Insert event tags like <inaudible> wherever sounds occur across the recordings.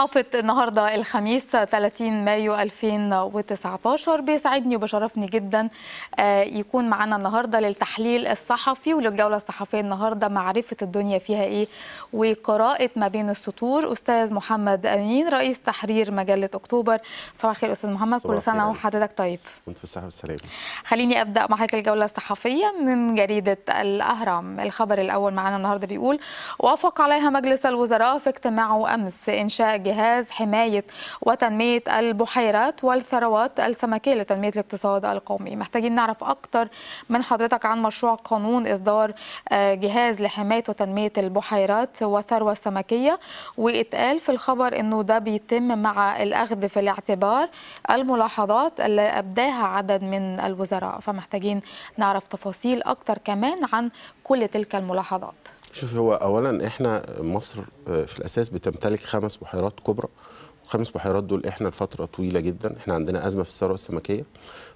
صحافة النهاردة الخميس 30 مايو 2019 بيسعدني وبشرفني جدا آه، يكون معنا النهاردة للتحليل الصحفي وللجولة الصحفية النهاردة معرفة الدنيا فيها إيه وقراءة ما بين السطور أستاذ محمد أمين رئيس تحرير مجلة أكتوبر صباح الخير أستاذ محمد كل سنة وحضرتك طيب وأنت بالصحة والسلامة خليني أبدأ مع حضرتك الجولة الصحفية من جريدة الأهرام الخبر الأول معنا النهاردة بيقول وافق عليها مجلس الوزراء في اجتماعه أمس إنشاء جهاز حماية وتنمية البحيرات والثروات السمكية لتنمية الاقتصاد القومي محتاجين نعرف أكتر من حضرتك عن مشروع قانون إصدار آه، جهاز لحماية وتنمية البحيرات والثروة السمكية واتقال في الخبر أنه ده بيتم مع الأخذ في الاعتبار الملاحظات اللي أبداها عدد من الوزراء فمحتاجين نعرف تفاصيل أكتر كمان عن كل تلك الملاحظات شوف هو اولا احنا مصر آه، في الاساس بتمتلك خمس بحيرات كبرى الخمس بحيرات دول احنا لفتره طويله جدا احنا عندنا ازمه في الثروه السمكيه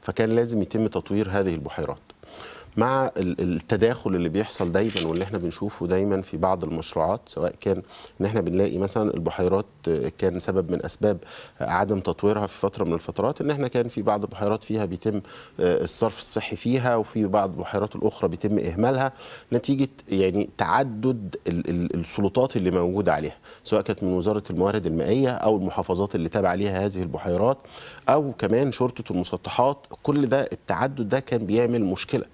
فكان لازم يتم تطوير هذه البحيرات مع التداخل اللي بيحصل دايما واللي احنا بنشوفه دايما في بعض المشروعات سواء كان ان احنا بنلاقي مثلا البحيرات كان سبب من اسباب عدم تطويرها في فتره من الفترات ان احنا كان في بعض البحيرات فيها بيتم آه، الصرف الصحي فيها وفي بعض البحيرات الاخرى بيتم اهمالها نتيجه يعني تعدد السلطات اللي موجوده عليها سواء كانت من وزاره الموارد المائيه او المحافظات اللي تابعه عليها هذه البحيرات او كمان شرطه المسطحات كل ده التعدد ده كان بيعمل مشكله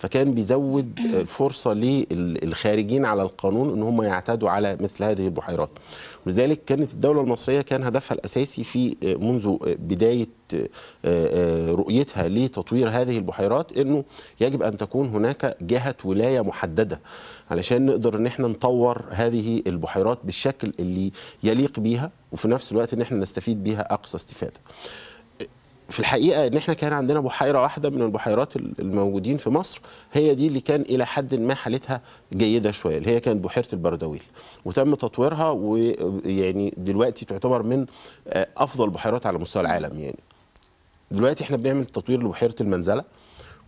فكان بيزود الفرصه للخارجين على القانون ان هم يعتادوا على مثل هذه البحيرات ولذلك كانت الدوله المصريه كان هدفها الاساسي في آه، منذ آه، بدايه آه، رؤيتها لتطوير هذه البحيرات انه يجب ان تكون هناك جهه ولايه محدده علشان نقدر ان احنا نطور هذه البحيرات بالشكل اللي يليق بيها وفي نفس الوقت ان احنا نستفيد بيها اقصى استفاده في الحقيقه ان احنا كان عندنا بحيره واحده من البحيرات الموجودين في مصر هي دي اللي كان الى حد ما حالتها جيده شويه اللي هي كانت بحيره البردويل وتم تطويرها ويعني دلوقتي تعتبر من آه، افضل بحيرات على مستوى العالم يعني دلوقتي احنا بنعمل تطوير لبحيره المنزله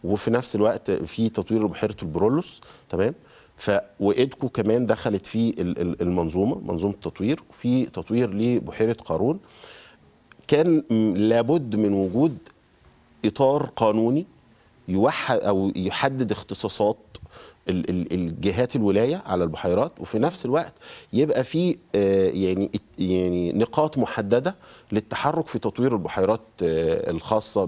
وفي نفس الوقت في تطوير لبحيره البرولوس تمام ف وإيدكو كمان دخلت في المنظومه منظومه التطوير وفي تطوير لبحيره قارون كان لابد من وجود اطار قانوني يوحد او يحدد اختصاصات الجهات الولايه على البحيرات وفي نفس الوقت يبقى في آه، يعني يعني نقاط محدده للتحرك في تطوير البحيرات آه، الخاصه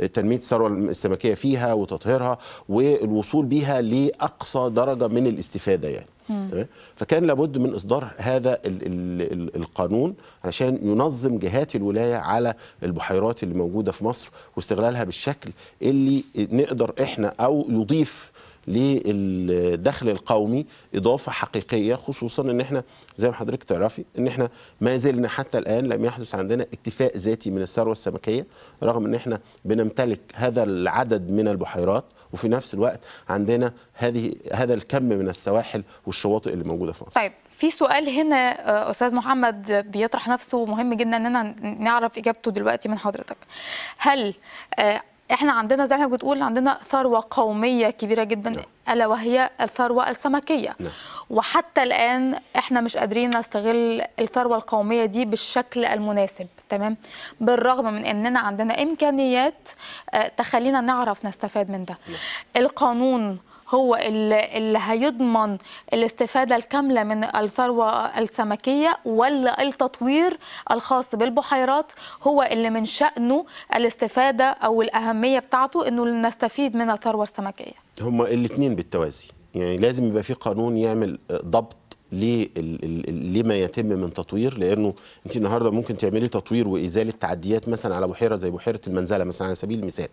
بتنميه الثروه السمكيه فيها وتطهيرها والوصول بها لاقصى درجه من الاستفاده يعني تمام فكان لابد من اصدار هذا الـ الـ القانون علشان ينظم جهات الولايه على البحيرات اللي موجوده في مصر واستغلالها بالشكل اللي نقدر احنا او يضيف للدخل القومي اضافه حقيقيه خصوصا ان احنا زي ما حضرتك تعرفي ان احنا ما زلنا حتى الان لم يحدث عندنا اكتفاء ذاتي من الثروه السمكيه رغم ان احنا بنمتلك هذا العدد من البحيرات وفي نفس الوقت عندنا هذه هذا الكم من السواحل والشواطئ اللي موجوده في مصر. طيب في سؤال هنا آه، استاذ محمد بيطرح نفسه مهم جدا اننا نعرف اجابته دلوقتي من حضرتك. هل آه، احنا عندنا زي ما بتقول عندنا ثروه قوميه كبيره جدا نعم. الا وهي الثروه السمكيه نعم. وحتى الان احنا مش قادرين نستغل الثروه القوميه دي بالشكل المناسب تمام بالرغم من اننا عندنا امكانيات آه، تخلينا نعرف نستفاد من ده نعم. القانون هو اللي هيضمن الاستفادة الكاملة من الثروة السمكية ولا التطوير الخاص بالبحيرات هو اللي من شأنه الاستفادة أو الأهمية بتاعته أنه نستفيد من الثروة السمكية هما الاثنين بالتوازي يعني لازم يبقى في قانون يعمل آه، ضبط لما يتم من تطوير لانه انت النهارده ممكن تعملي تطوير وازاله تعديات مثلا على بحيره زي بحيره المنزله مثلا على سبيل المثال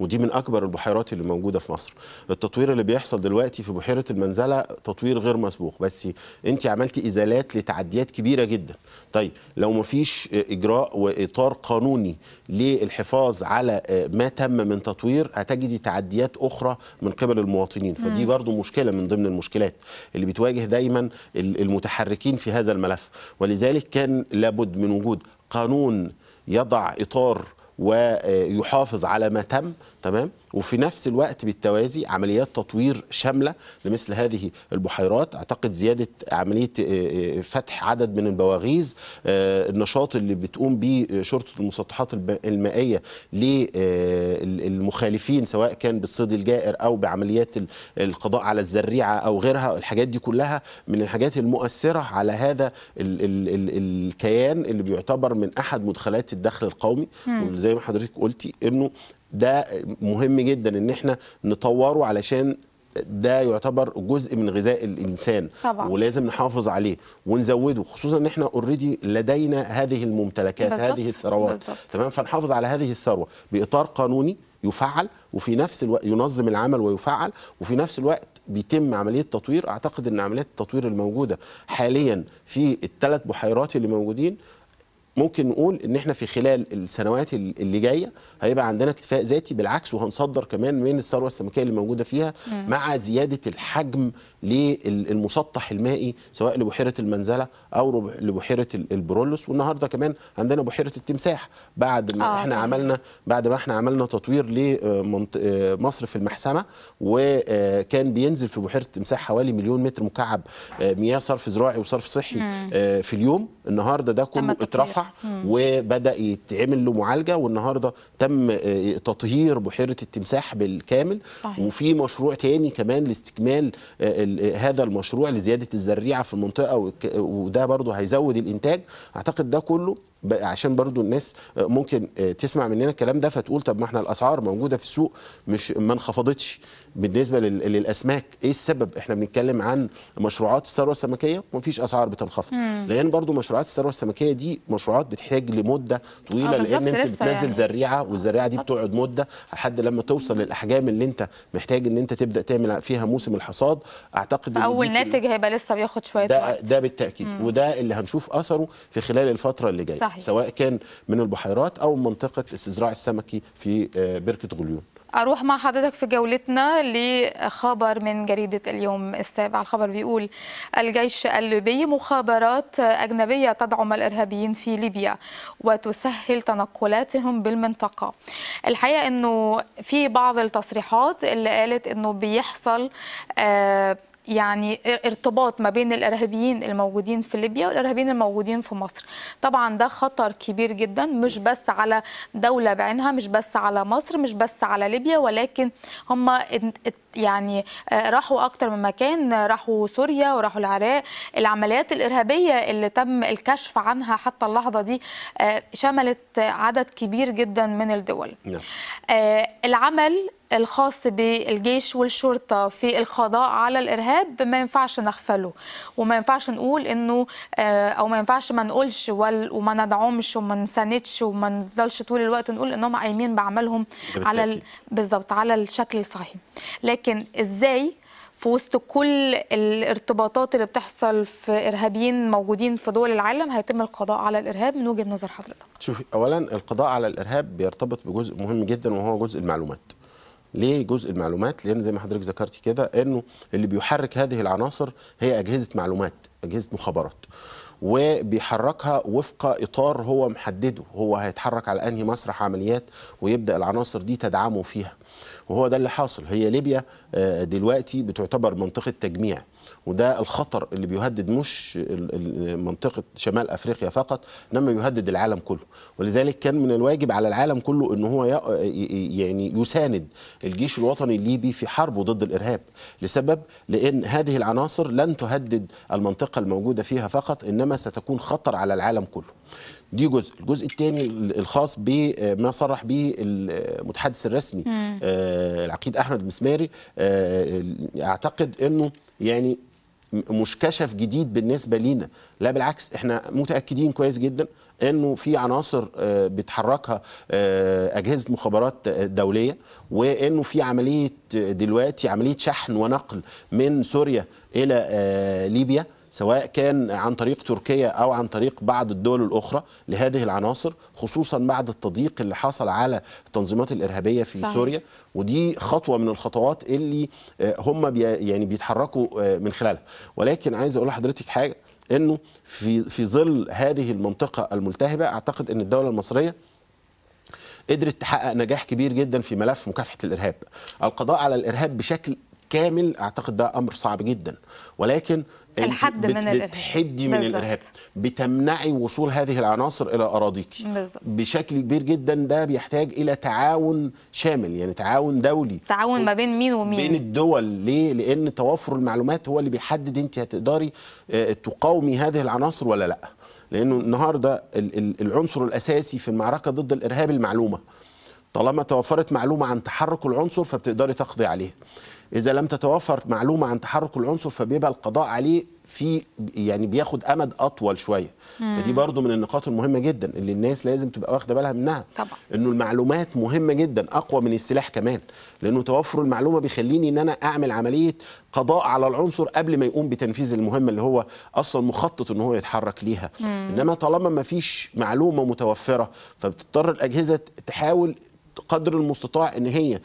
ودي من اكبر البحيرات اللي موجوده في مصر التطوير اللي بيحصل دلوقتي في بحيره المنزله تطوير غير مسبوق بس انت عملتي ازالات لتعديات كبيره جدا طيب لو ما فيش اجراء واطار قانوني للحفاظ على ما تم من تطوير هتجدي تعديات اخرى من قبل المواطنين فدي برضو مشكله من ضمن المشكلات اللي بتواجه دايما المتحركين في هذا الملف ولذلك كان لابد من وجود قانون يضع اطار ويحافظ على ما تم تمام وفي نفس الوقت بالتوازي عمليات تطوير شامله لمثل هذه البحيرات اعتقد زياده عمليه آه، آه، فتح عدد من البواغيز آه، النشاط اللي بتقوم به شرطه المسطحات المائيه للمخالفين سواء كان بالصيد الجائر او بعمليات القضاء على الزريعه او غيرها الحاجات دي كلها من الحاجات المؤثره على هذا الكيان اللي بيعتبر من احد مدخلات الدخل القومي وزي ما حضرتك قلتي انه ده مهم جدا ان احنا نطوره علشان ده يعتبر جزء من غذاء الانسان طبعا. ولازم نحافظ عليه ونزوده خصوصا ان احنا اوريدي لدينا هذه الممتلكات بالزبط. هذه الثروات تمام فنحافظ على هذه الثروه باطار قانوني يفعل وفي نفس الوقت ينظم العمل ويفعل وفي نفس الوقت بيتم عمليه تطوير اعتقد ان عمليات التطوير الموجوده حاليا في الثلاث بحيرات اللي موجودين ممكن نقول ان احنا في خلال السنوات اللي جايه هيبقى عندنا اكتفاء ذاتي بالعكس وهنصدر كمان من الثروه السمكيه اللي موجوده فيها مع زياده الحجم للمسطح المائي سواء لبحيره المنزله او لبحيره البرولوس والنهارده كمان عندنا بحيره التمساح بعد ما آه احنا صحيح. عملنا بعد ما احنا عملنا تطوير لمصر آه، آه، في المحسمه وكان آه، بينزل في بحيره التمساح حوالي مليون متر مكعب مياه صرف زراعي وصرف صحي مم. في اليوم النهارده ده كله اترفع وبدا يتعمل له معالجه والنهارده تم تم آه، تطهير بحيره التمساح بالكامل صحيح. وفي مشروع تاني كمان لاستكمال آه، آه، هذا المشروع لزياده الزريعه في المنطقه وده برضه هيزود الانتاج اعتقد ده كله عشان برضو الناس ممكن تسمع مننا الكلام ده فتقول طب ما احنا الاسعار موجوده في السوق مش ما انخفضتش بالنسبه للاسماك ايه السبب احنا بنتكلم عن مشروعات الثروه السمكيه ومفيش اسعار بتنخفض لان برضو مشروعات الثروه السمكيه دي مشروعات بتحتاج لمده طويله لان انت بتنزل يعني. زريعه الزراعه دي بتقعد مده لحد لما توصل للاحجام اللي انت محتاج ان انت تبدا تعمل فيها موسم الحصاد اعتقد اول ناتج هيبقى لسه بياخد شويه ده وقت. ده بالتاكيد مم. وده اللي هنشوف اثره في خلال الفتره اللي جايه سواء كان من البحيرات او منطقه الاستزراع السمكي في آه، بركه غليون أروح مع حضرتك في جولتنا لخبر من جريدة اليوم السابع الخبر بيقول الجيش الليبي مخابرات أجنبية تدعم الإرهابيين في ليبيا وتسهل تنقلاتهم بالمنطقة الحقيقة أنه في بعض التصريحات اللي قالت أنه بيحصل آه، يعني ارتباط ما بين الارهابيين الموجودين في ليبيا والارهابيين الموجودين في مصر طبعا ده خطر كبير جدا مش بس على دوله بعينها مش بس على مصر مش بس على ليبيا ولكن هم يعني آه، راحوا اكتر من مكان راحوا سوريا وراحوا العراق العمليات الارهابيه اللي تم الكشف عنها حتى اللحظه دي آه، شملت عدد كبير جدا من الدول نعم. آه، العمل الخاص بالجيش والشرطه في القضاء على الارهاب ما ينفعش نغفله وما ينفعش نقول انه آه، او ما ينفعش ما نقولش وما ندعمش وما نساندش وما نفضلش طول الوقت نقول انهم قايمين بعملهم على بالظبط على الشكل الصحيح لكن ازاي في وسط كل الارتباطات اللي بتحصل في ارهابيين موجودين في دول العالم هيتم القضاء على الارهاب من وجهه نظر حضرتك. شوفي اولا القضاء على الارهاب بيرتبط بجزء مهم جدا وهو جزء المعلومات. ليه جزء المعلومات لان زي ما حضرتك ذكرتي كده انه اللي بيحرك هذه العناصر هي اجهزه معلومات اجهزه مخابرات وبيحركها وفق اطار هو محدده هو هيتحرك على انهي مسرح عمليات ويبدا العناصر دي تدعمه فيها وهو ده اللي حاصل هي ليبيا آه، دلوقتي بتعتبر منطقه تجميع وده الخطر اللي بيهدد مش منطقه شمال افريقيا فقط انما بيهدد العالم كله ولذلك كان من الواجب على العالم كله ان هو يعني يساند الجيش الوطني الليبي في حربه ضد الارهاب لسبب لان هذه العناصر لن تهدد المنطقه الموجوده فيها فقط انما ستكون خطر على العالم كله دي جزء الجزء الثاني الخاص بما صرح به المتحدث الرسمي آه، العقيد احمد مسماري آه، اعتقد انه يعني مش كشف جديد بالنسبه لينا لا بالعكس احنا متاكدين كويس جدا انه في عناصر آه، بتحركها آه، اجهزه مخابرات دوليه وانه في عمليه دلوقتي عمليه شحن ونقل من سوريا الى آه، ليبيا سواء كان عن طريق تركيا أو عن طريق بعض الدول الأخرى لهذه العناصر خصوصا بعد التضييق اللي حصل على التنظيمات الإرهابية في صحيح. سوريا ودي خطوة من الخطوات اللي آه، هم بي يعني بيتحركوا آه، من خلالها ولكن عايز أقول لحضرتك حاجة انه في في ظل هذه المنطقه الملتهبه اعتقد ان الدوله المصريه قدرت تحقق نجاح كبير جدا في ملف مكافحه الارهاب القضاء على الارهاب بشكل كامل اعتقد ده امر صعب جدا ولكن الحد من الارهاب بتحدي من الارهاب بتمنعي وصول هذه العناصر الى اراضيك بشكل كبير جدا ده بيحتاج الى تعاون شامل يعني تعاون دولي تعاون ما بين مين ومين بين الدول ليه لان توافر المعلومات هو اللي بيحدد انت هتقدري آه، تقاومي هذه العناصر ولا لا لانه النهارده العنصر الاساسي في المعركه ضد الارهاب المعلومه طالما توفرت معلومه عن تحرك العنصر فبتقدري تقضي عليه اذا لم تتوفر معلومه عن تحرك العنصر فبيبقى القضاء عليه في يعني بياخد امد اطول شويه مم. فدي برضو من النقاط المهمه جدا اللي الناس لازم تبقى واخده بالها منها طبعا. انه المعلومات مهمه جدا اقوى من السلاح كمان لانه توفر المعلومه بيخليني ان انا اعمل عمليه قضاء على العنصر قبل ما يقوم بتنفيذ المهمه اللي هو اصلا مخطط ان هو يتحرك ليها مم. انما طالما ما فيش معلومه متوفره فبتضطر الاجهزه تحاول قدر المستطاع ان هي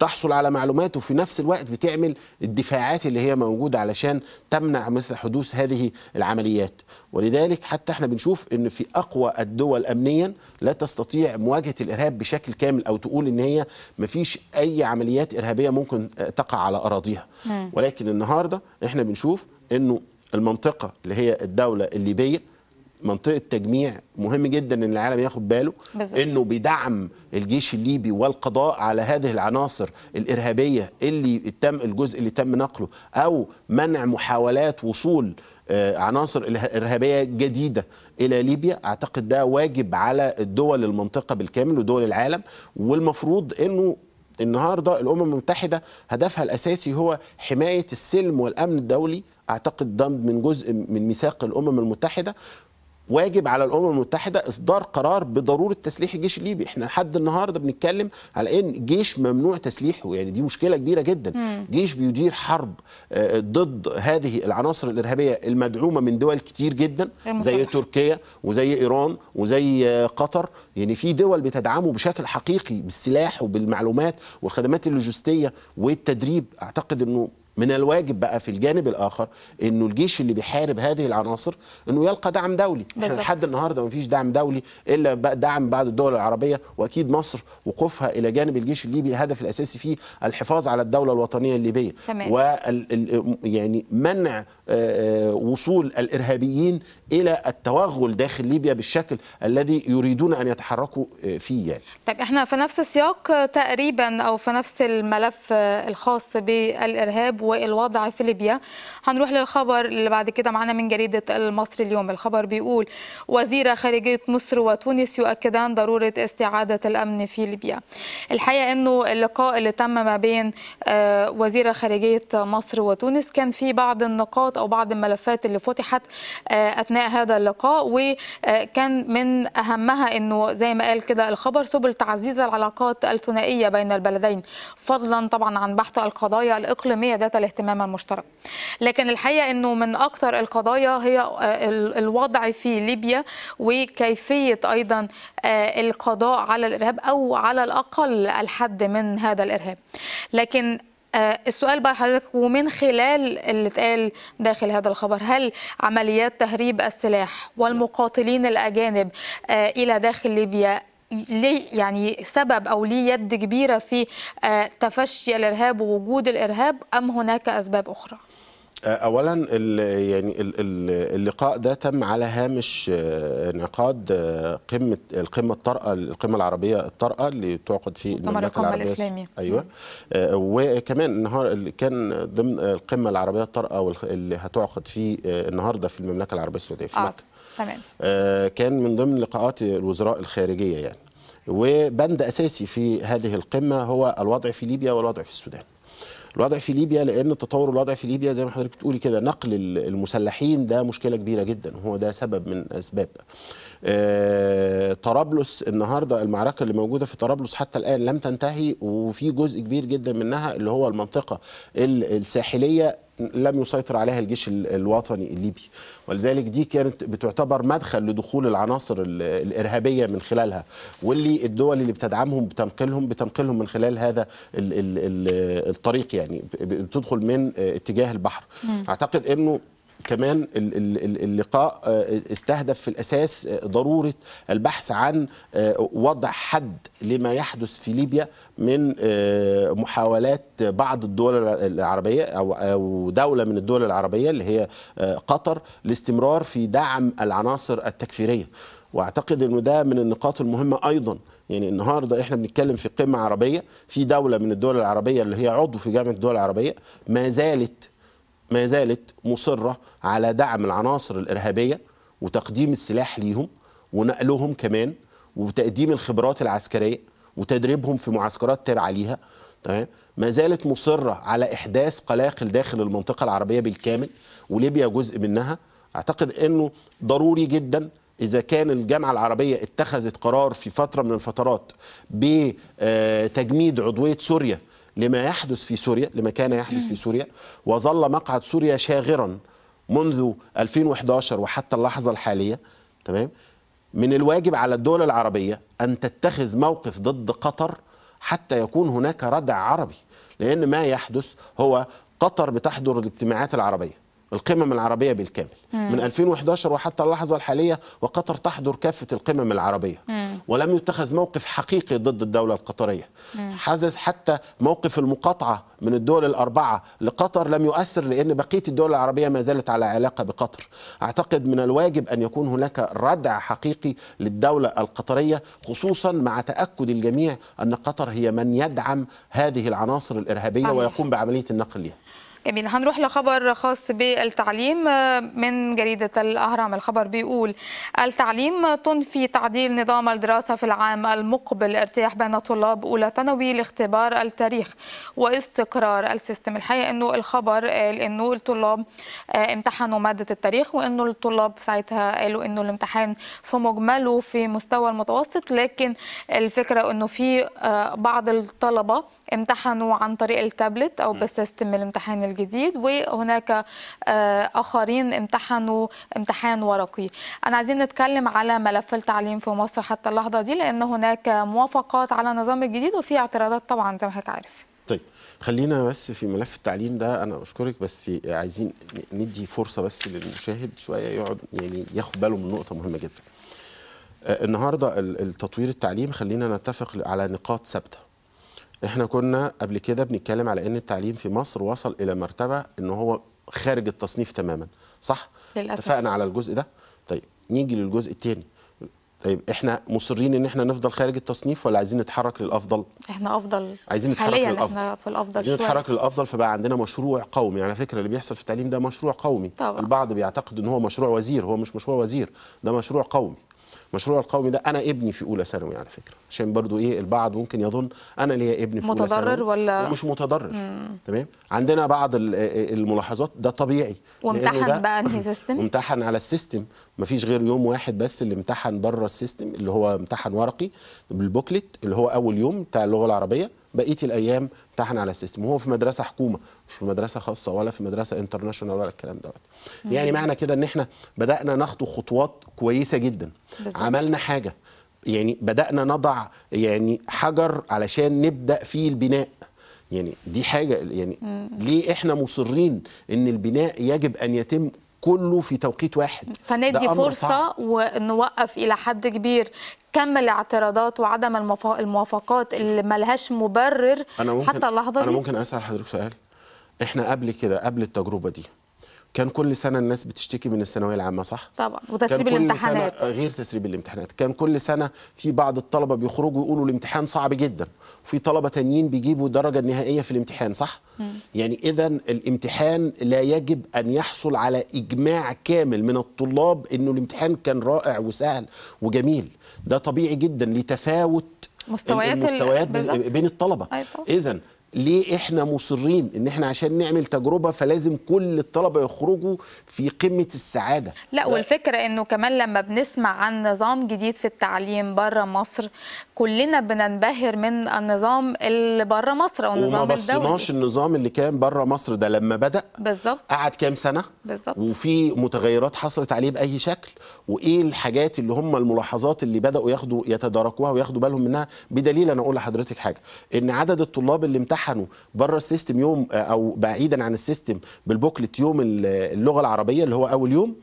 تحصل على معلومات وفي نفس الوقت بتعمل الدفاعات اللي هي موجوده علشان تمنع مثل حدوث هذه العمليات ولذلك حتى احنا بنشوف ان في اقوى الدول امنيا لا تستطيع مواجهه الارهاب بشكل كامل او تقول ان هي ما فيش اي عمليات ارهابيه ممكن تقع على اراضيها ولكن النهارده احنا بنشوف انه المنطقه اللي هي الدوله الليبيه منطقه تجميع مهم جدا ان العالم ياخد باله بالزبط. انه بيدعم الجيش الليبي والقضاء على هذه العناصر الارهابيه اللي تم الجزء اللي تم نقله او منع محاولات وصول آه، عناصر ارهابيه جديده الى ليبيا اعتقد ده واجب على الدول المنطقه بالكامل ودول العالم والمفروض انه النهارده الامم المتحده هدفها الاساسي هو حمايه السلم والامن الدولي اعتقد ده من جزء من ميثاق الامم المتحده واجب على الامم المتحده اصدار قرار بضروره تسليح الجيش الليبي احنا لحد النهارده بنتكلم على ان جيش ممنوع تسليحه يعني دي مشكله كبيره جدا مم. جيش بيدير حرب آه، ضد هذه العناصر الارهابيه المدعومه من دول كتير جدا زي تركيا وزي ايران وزي آه، قطر يعني في دول بتدعمه بشكل حقيقي بالسلاح وبالمعلومات والخدمات اللوجستيه والتدريب اعتقد انه من الواجب بقى في الجانب الاخر انه الجيش اللي بيحارب هذه العناصر انه يلقى دعم دولي لحد النهارده ما فيش دعم دولي الا دعم بعض الدول العربيه واكيد مصر وقوفها الى جانب الجيش الليبي الهدف الاساسي فيه الحفاظ على الدوله الوطنيه الليبيه تمام. و يعني منع آه، آه، وصول الارهابيين الى التوغل داخل ليبيا بالشكل الذي يريدون ان يتحركوا آه، فيه يعني. طيب احنا في نفس السياق تقريبا او في نفس الملف الخاص بالارهاب والوضع في ليبيا هنروح للخبر اللي بعد كده معانا من جريده المصري اليوم الخبر بيقول وزير خارجيه مصر وتونس يؤكدان ضروره استعاده الامن في ليبيا. الحقيقه انه اللقاء اللي تم ما بين وزير خارجيه مصر وتونس كان في بعض النقاط او بعض الملفات اللي فتحت آه، اثناء هذا اللقاء وكان من اهمها انه زي ما قال كده الخبر سبل تعزيز العلاقات الثنائيه بين البلدين فضلا طبعا عن بحث القضايا الاقليميه ذات الاهتمام المشترك لكن الحقيقه انه من اكثر القضايا هي آه، الوضع في ليبيا وكيفيه ايضا آه، القضاء على الارهاب او على الاقل الحد من هذا الارهاب لكن آه، السؤال بقى حضرتك ومن خلال اللي اتقال داخل هذا الخبر هل عمليات تهريب السلاح والمقاتلين الأجانب آه، إلى داخل ليبيا ليه يعني سبب او ليه يد كبيره في آه، تفشي الارهاب ووجود الارهاب ام هناك اسباب اخرى؟ آه، اولا الـ يعني الـ اللقاء ده تم على هامش انعقاد آه، آه، قمه القمه الطارئه القمه العربيه الطارئه اللي تعقد في المملكه العربيه الاسلاميه ايوه وكمان النهار كان ضمن القمه العربيه الطارئه اللي هتعقد في النهارده في المملكه العربيه السعوديه في مكه تمام كان من ضمن لقاءات الوزراء الخارجيه يعني وبند اساسي في هذه القمه هو الوضع في ليبيا والوضع في السودان الوضع في ليبيا لان تطور الوضع في ليبيا زي ما حضرتك بتقولي كده نقل المسلحين ده مشكله كبيره جدا وهو ده سبب من اسباب آه، طرابلس النهارده المعركه اللي موجوده في طرابلس حتى الان لم تنتهي وفي جزء كبير جدا منها اللي هو المنطقه الساحليه لم يسيطر عليها الجيش الوطني الليبي ولذلك دي كانت بتعتبر مدخل لدخول العناصر الارهابيه من خلالها واللي الدول اللي بتدعمهم بتنقلهم بتنقلهم من خلال هذا الطريق يعني بتدخل من اتجاه البحر اعتقد انه كمان اللقاء آه، استهدف في الأساس آه، ضرورة البحث عن آه، وضع حد لما يحدث في ليبيا من محاولات بعض الدول العربية أو دولة من الدول العربية اللي هي قطر لاستمرار في دعم العناصر التكفيرية واعتقد انه ده من النقاط المهمه ايضا يعني النهارده احنا بنتكلم في قمه عربيه في دوله من الدول العربيه اللي هي عضو في جامعه الدول العربيه ما زالت ما زالت مصرة على دعم العناصر الإرهابية وتقديم السلاح ليهم ونقلهم كمان وتقديم الخبرات العسكرية وتدريبهم في معسكرات تابعة ليها تمام ما زالت مصرة على إحداث قلاقل داخل المنطقة العربية بالكامل وليبيا جزء منها أعتقد أنه ضروري جدا إذا كان الجامعة العربية اتخذت قرار في فترة من الفترات بتجميد عضوية سوريا لما يحدث في سوريا لما كان يحدث في سوريا وظل مقعد سوريا شاغرا منذ 2011 وحتى اللحظة الحالية تمام من الواجب على الدول العربية أن تتخذ موقف ضد قطر حتى يكون هناك ردع عربي لأن ما يحدث هو قطر بتحضر الاجتماعات العربية القمم العربية بالكامل مم. من 2011 وحتى اللحظة الحالية وقطر تحضر كافة القمم العربية مم. ولم يتخذ موقف حقيقي ضد الدولة القطرية مم. حدث حتى موقف المقاطعة من الدول الأربعة لقطر لم يؤثر لأن بقية الدول العربية ما زالت على علاقة بقطر أعتقد من الواجب أن يكون هناك ردع حقيقي للدولة القطرية خصوصا مع تأكد الجميع أن قطر هي من يدعم هذه العناصر الإرهابية صحيح. ويقوم بعملية النقل لها جميل هنروح لخبر خاص بالتعليم آه، من جريدة الأهرام الخبر بيقول التعليم تنفي تعديل نظام الدراسة في العام المقبل ارتياح بين طلاب أولى ثانوي لاختبار التاريخ واستقرار السيستم الحقيقة أنه الخبر قال أنه الطلاب آه، امتحنوا مادة التاريخ وأنه الطلاب ساعتها قالوا أنه الامتحان في مجمله في مستوى المتوسط لكن الفكرة أنه في آه، بعض الطلبة امتحنوا عن طريق التابلت أو بسيستم الامتحان الجديد جديد وهناك آه، اخرين امتحنوا امتحان ورقي انا عايزين نتكلم على ملف التعليم في مصر حتى اللحظه دي لان هناك موافقات على النظام الجديد وفي اعتراضات طبعا زي ما حضرتك عارف طيب خلينا بس في ملف التعليم ده انا بشكرك بس عايزين ندي فرصه بس للمشاهد شويه يقعد يعني ياخد باله من نقطه مهمه جدا آه، النهارده التطوير التعليم خلينا نتفق على نقاط ثابته احنا كنا قبل كده بنتكلم على ان التعليم في مصر وصل الى مرتبه ان هو خارج التصنيف تماما صح للاسف اتفقنا على الجزء ده طيب نيجي للجزء الثاني طيب احنا مصرين ان احنا نفضل خارج التصنيف ولا عايزين نتحرك للافضل احنا افضل عايزين نتحرك حاليا للأفضل. احنا في الافضل عايزين شوية. نتحرك للافضل فبقى عندنا مشروع قومي على فكره اللي بيحصل في التعليم ده مشروع قومي طبعا. البعض بيعتقد ان هو مشروع وزير هو مش مشروع وزير ده مشروع قومي المشروع القومي ده انا ابني في اولى ثانوي على فكره عشان برضو ايه البعض ممكن يظن انا ليا ابني في متضرر اولى ثانوي ولا مش متضرر تمام عندنا بعض الملاحظات ده طبيعي وامتحن بقى انهي سيستم <laughs> امتحن على السيستم مفيش غير يوم واحد بس اللي امتحن بره السيستم اللي هو امتحن ورقي بالبوكلت اللي هو اول يوم بتاع اللغه العربيه بقيه الايام امتحن على السيستم وهو في مدرسه حكومه مش في مدرسه خاصه ولا في مدرسه انترناشونال ولا الكلام دوت يعني معنى كده ان احنا بدانا نخطو خطوات كويسه جدا بزرق. عملنا حاجه يعني بدانا نضع يعني حجر علشان نبدا فيه البناء يعني دي حاجه يعني ليه احنا مصرين ان البناء يجب ان يتم كله في توقيت واحد فندي فرصة صعب. ونوقف إلى حد كبير كم الاعتراضات وعدم الموافقات اللي ملهاش مبرر أنا ممكن حتى اللحظة دي أنا ممكن أسأل حضرتك سؤال إحنا قبل كده قبل التجربة دي كان كل سنه الناس بتشتكي من الثانويه العامه صح طبعا وتسريب الامتحانات آه، غير تسريب الامتحانات كان كل سنه في بعض الطلبه بيخرجوا يقولوا الامتحان صعب جدا وفي طلبه تانيين بيجيبوا الدرجه النهائيه في الامتحان صح م. يعني اذا الامتحان لا يجب ان يحصل على اجماع كامل من الطلاب انه الامتحان كان رائع وسهل وجميل ده طبيعي جدا لتفاوت مستويات المستويات بين الطلبه أيوة اذا ليه احنا مصرين ان احنا عشان نعمل تجربه فلازم كل الطلبه يخرجوا في قمه السعاده لا والفكره انه كمان لما بنسمع عن نظام جديد في التعليم بره مصر كلنا بننبهر من النظام اللي بره مصر او النظام الدولي وما بصيناش النظام اللي كان بره مصر ده لما بدا بالظبط قعد كام سنه بالظبط وفي متغيرات حصلت عليه باي شكل وايه الحاجات اللي هم الملاحظات اللي بداوا ياخدوا يتداركوها وياخدوا بالهم منها بدليل انا اقول لحضرتك حاجه ان عدد الطلاب اللي امتحنوا بره السيستم يوم او بعيدا عن السيستم بالبوكلت يوم اللغه العربيه اللي هو اول يوم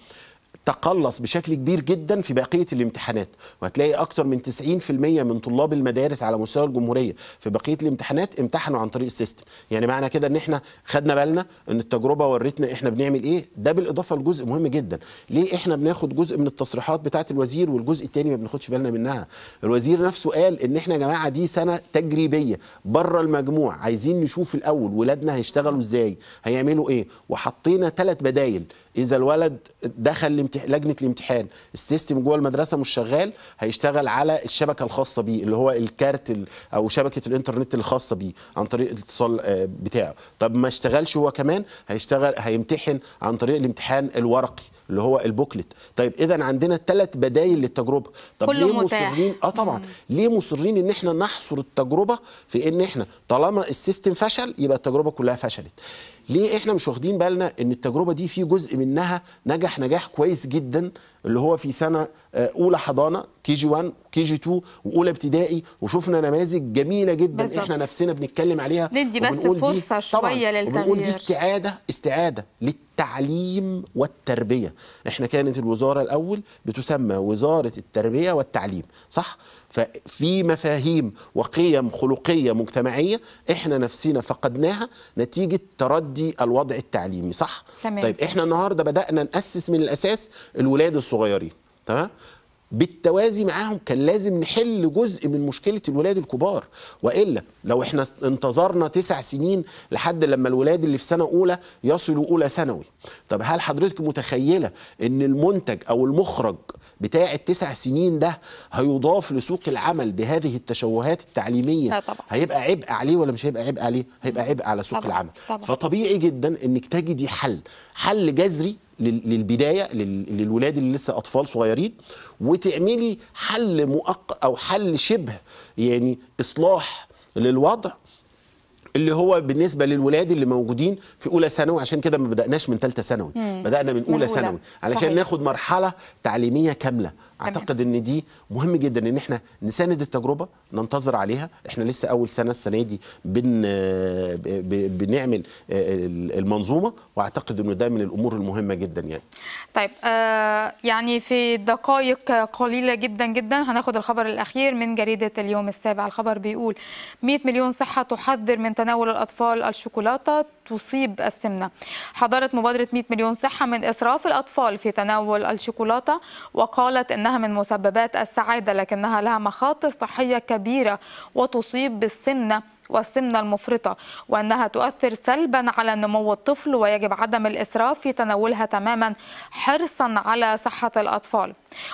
تقلص بشكل كبير جدا في بقيه الامتحانات وهتلاقي اكتر من 90% من طلاب المدارس على مستوى الجمهوريه في بقيه الامتحانات امتحنوا عن طريق السيستم يعني معنى كده ان احنا خدنا بالنا ان التجربه ورتنا احنا بنعمل ايه ده بالاضافه لجزء مهم جدا ليه احنا بناخد جزء من التصريحات بتاعه الوزير والجزء الثاني ما بناخدش بالنا منها الوزير نفسه قال ان احنا يا جماعه دي سنه تجريبيه بره المجموع عايزين نشوف الاول ولادنا هيشتغلوا ازاي هيعملوا ايه وحطينا ثلاث بدايل اذا الولد دخل لجنه الامتحان السيستم جوه المدرسه مش شغال هيشتغل على الشبكه الخاصه بيه اللي هو الكارت او شبكه الانترنت الخاصه بيه عن طريق الاتصال آه، بتاعه طب ما اشتغلش هو كمان هيشتغل هيمتحن عن طريق الامتحان الورقي اللي هو البوكلت طيب اذا عندنا ثلاث بدايل للتجربه طب ليه متاح. مصرين اه طبعا مم. ليه مصرين ان احنا نحصر التجربه في ان احنا طالما السيستم فشل يبقى التجربه كلها فشلت ليه احنا مش واخدين بالنا ان التجربه دي في جزء منها نجح نجاح كويس جدا اللي هو في سنه آه، اولى حضانه كي جي 1 كي جي 2 واولى ابتدائي وشفنا نماذج جميله جدا بالزبط. احنا نفسنا بنتكلم عليها ندي بس فرصه شويه للتغيير وبنقول دي استعاده استعاده للتعليم والتربيه احنا كانت الوزاره الاول بتسمى وزاره التربيه والتعليم صح ففي مفاهيم وقيم خلقيه مجتمعيه احنا نفسينا فقدناها نتيجه تردي الوضع التعليمي صح تمام. طيب احنا النهارده بدانا ناسس من الاساس الولاد الصغيرين تمام بالتوازي معاهم كان لازم نحل جزء من مشكله الولاد الكبار والا لو احنا انتظرنا تسع سنين لحد لما الولاد اللي في سنه اولى يصلوا اولى ثانوي طب هل حضرتك متخيله ان المنتج او المخرج بتاع التسع سنين ده هيضاف لسوق العمل بهذه التشوهات التعليميه لا طبعا. هيبقى عبء عليه ولا مش هيبقى عبء عليه هيبقى عبء على سوق طبعا. العمل طبعا. فطبيعي جدا انك تجدي حل حل جذري للبدايه للولاد اللي لسه اطفال صغيرين وتعملي حل مؤقت او حل شبه يعني اصلاح للوضع اللي هو بالنسبه للولاد اللي موجودين في اولى ثانوي عشان كده ما بداناش من ثالثه ثانوي بدانا من اولى ثانوي علشان صحيح. ناخد مرحله تعليميه كامله اعتقد ان دي مهم جدا ان احنا نساند التجربه ننتظر عليها احنا لسه اول سنه السنه دي بن بنعمل آه، المنظومه واعتقد انه ده من الامور المهمه جدا يعني طيب آه يعني في دقائق قليله جدا جدا هناخد الخبر الاخير من جريده اليوم السابع الخبر بيقول 100 مليون صحه تحذر من تناول الاطفال الشوكولاته تصيب السمنة حضرت مبادرة 100 مليون صحة من إسراف الأطفال في تناول الشوكولاتة وقالت إنها من مسببات السعادة لكنها لها مخاطر صحية كبيرة وتصيب بالسمنة والسمنة المفرطة وأنها تؤثر سلبا على نمو الطفل ويجب عدم الإسراف في تناولها تماما حرصا على صحة الأطفال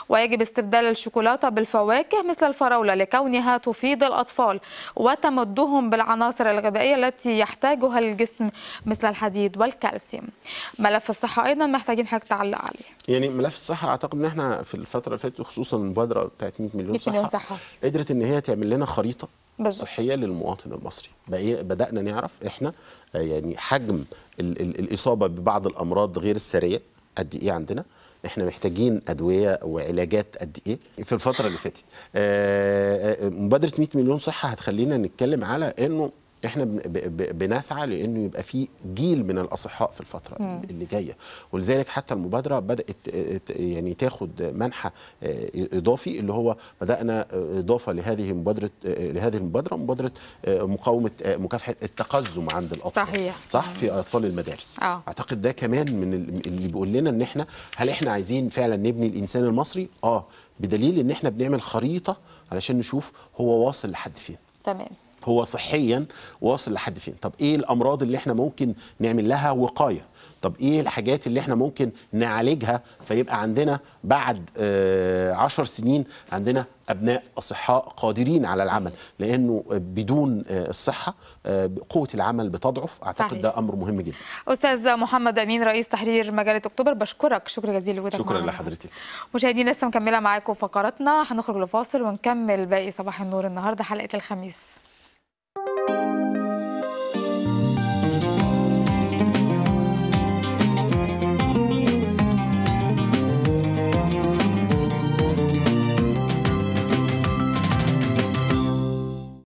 ويجب استبدال الشوكولاتة بالفواكه مثل الفراولة لكونها تفيد الأطفال وتمدهم بالعناصر الغذائية التي يحتاجها الجسم مثل الحديد والكالسيوم ملف الصحة أيضا محتاجين حضرتك تعلق عليه يعني ملف الصحة أعتقد أن احنا في الفترة اللي فاتت خصوصا المبادرة بتاعت 100 مليون, 100 مليون صحة, صحة قدرت أن هي تعمل لنا خريطة بالزبط. صحيه للمواطن المصري بدانا نعرف احنا آه، يعني حجم ال ال الاصابه ببعض الامراض غير السريه قد ايه عندنا احنا محتاجين ادويه وعلاجات قد ايه في الفتره اللي فاتت آه، آه، مبادره 100 مليون صحه هتخلينا نتكلم على انه احنا بنسعى لانه يبقى في جيل من الاصحاء في الفتره مم. اللي جايه ولذلك حتى المبادره بدات يعني تاخد منحى آه، اضافي اللي هو بدانا آه، اضافه لهذه مبادره آه، لهذه المبادره مبادره مقاومه مكافحه التقزم عند الاطفال صحيح صح في اطفال المدارس آه. اعتقد ده كمان من اللي بيقول لنا ان احنا هل احنا عايزين فعلا نبني الانسان المصري اه بدليل ان احنا بنعمل خريطه علشان نشوف هو واصل لحد فين تمام هو صحيا واصل لحد فين طب ايه الامراض اللي احنا ممكن نعمل لها وقايه طب ايه الحاجات اللي احنا ممكن نعالجها فيبقى عندنا بعد آه عشر سنين عندنا ابناء اصحاء قادرين على العمل لانه بدون آه، الصحه آه، قوه العمل بتضعف اعتقد صحيح. ده امر مهم جدا استاذ محمد امين رئيس تحرير مجله اكتوبر بشكرك شكرا جزيلا لوجودك شكرا لحضرتك مشاهدينا لسه مكمله معاكم فقراتنا هنخرج لفاصل ونكمل باقي صباح النور النهارده حلقه الخميس Thank you.